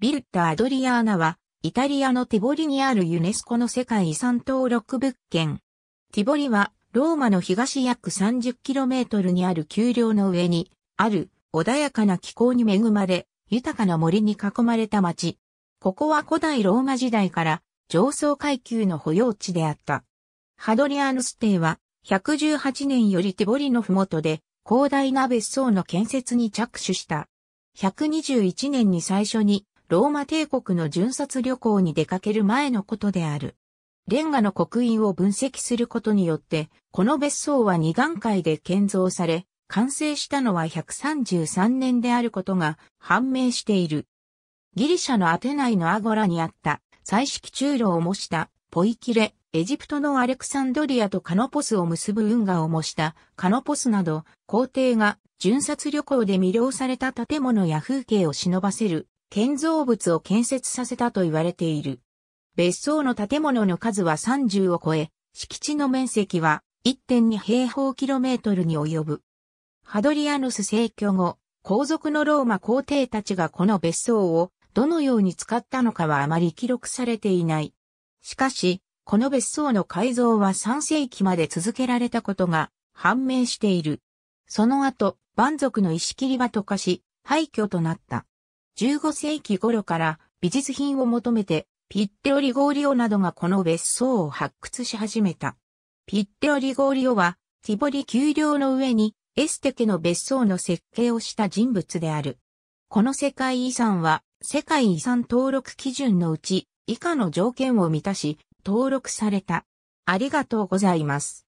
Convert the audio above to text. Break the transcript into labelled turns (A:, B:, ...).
A: ビルッタ・アドリアーナは、イタリアのティボリにあるユネスコの
B: 世界遺産登録物件。ティボリは、ローマの東約 30km にある丘陵の上に、ある、穏やかな気候に恵まれ、豊かな森に囲まれた町。ここは古代ローマ時代から、上層階級の保養地であった。ハドリアヌス帝は、118年よりティボリの麓で、広大な別荘の建設に着手した。121年に最初にローマ帝国の巡察旅行に出かける前のことである。レンガの刻印を分析することによって、この別荘は2段階で建造され、完成したのは133年であることが判明している。ギリシャのアテナイのアゴラにあった彩色中路を模したポイキレ、エジプトのアレクサンドリアとカノポスを結ぶ運河を模したカノポスなど、皇帝が巡察旅行で魅了された建物や風景を忍ばせる建造物を建設させたと言われている。別荘の建物の数は30を超え、敷地の面積は1.2平方キロメートルに及ぶ。ハドリアヌス逝去後、皇族のローマ皇帝たちがこの別荘をどのように使ったのかはあまり記録されていない。しかし、この別荘の改造は3世紀まで続けられたことが判明している。その後、蛮族の石切り場と化し、廃墟となった。15世紀頃から美術品を求めてピッテオリゴーリオなどがこの別荘を発掘し始めた。ピッテオリゴーリオはティボリ丘陵の上にエステ家の別荘の設計をした人物である。この世界遺産は世界遺産登録基準のうち以下の条件を満たし登
A: 録された。ありがとうございます。